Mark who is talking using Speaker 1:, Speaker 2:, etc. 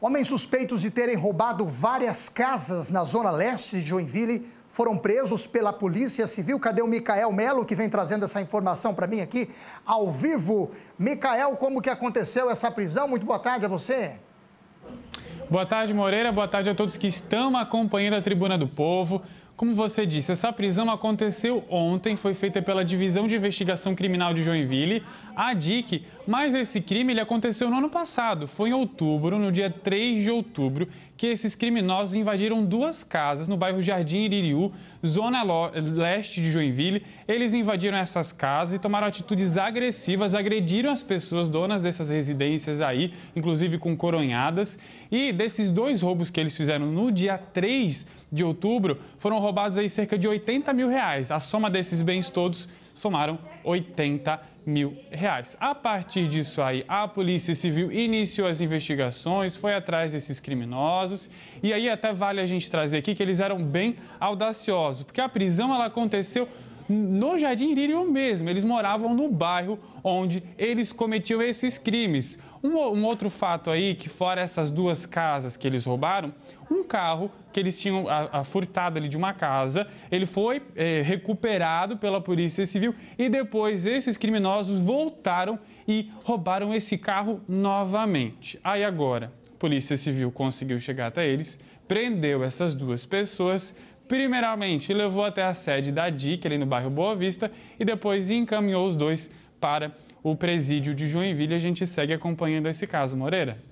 Speaker 1: Homens suspeitos de terem roubado várias casas na zona leste de Joinville foram presos pela Polícia Civil. Cadê o Micael Melo, que vem trazendo essa informação para mim aqui, ao vivo? Micael, como que aconteceu essa prisão? Muito boa tarde a você.
Speaker 2: Boa tarde, Moreira. Boa tarde a todos que estão acompanhando a Tribuna do Povo. Como você disse, essa prisão aconteceu ontem, foi feita pela Divisão de Investigação Criminal de Joinville, a DIC, mas esse crime ele aconteceu no ano passado, foi em outubro, no dia 3 de outubro, que esses criminosos invadiram duas casas no bairro Jardim Iririú, zona leste de Joinville. Eles invadiram essas casas e tomaram atitudes agressivas, agrediram as pessoas donas dessas residências aí, inclusive com coronhadas. E desses dois roubos que eles fizeram no dia 3 de outubro, foram roubados aí cerca de 80 mil reais. A soma desses bens todos somaram 80 mil mil reais. A partir disso aí, a Polícia Civil iniciou as investigações, foi atrás desses criminosos e aí até vale a gente trazer aqui que eles eram bem audaciosos, porque a prisão ela aconteceu no Jardim Irírio mesmo. Eles moravam no bairro onde eles cometiam esses crimes. Um, um, outro fato aí, que fora essas duas casas que eles roubaram, um carro que eles tinham a, a furtado ali de uma casa, ele foi é, recuperado pela Polícia Civil e depois esses criminosos voltaram e roubaram esse carro novamente. Aí agora, a Polícia Civil conseguiu chegar até eles, prendeu essas duas pessoas Primeiramente, levou até a sede da DIC, ali no bairro Boa Vista, e depois encaminhou os dois para o presídio de Joinville. A gente segue acompanhando esse caso, Moreira.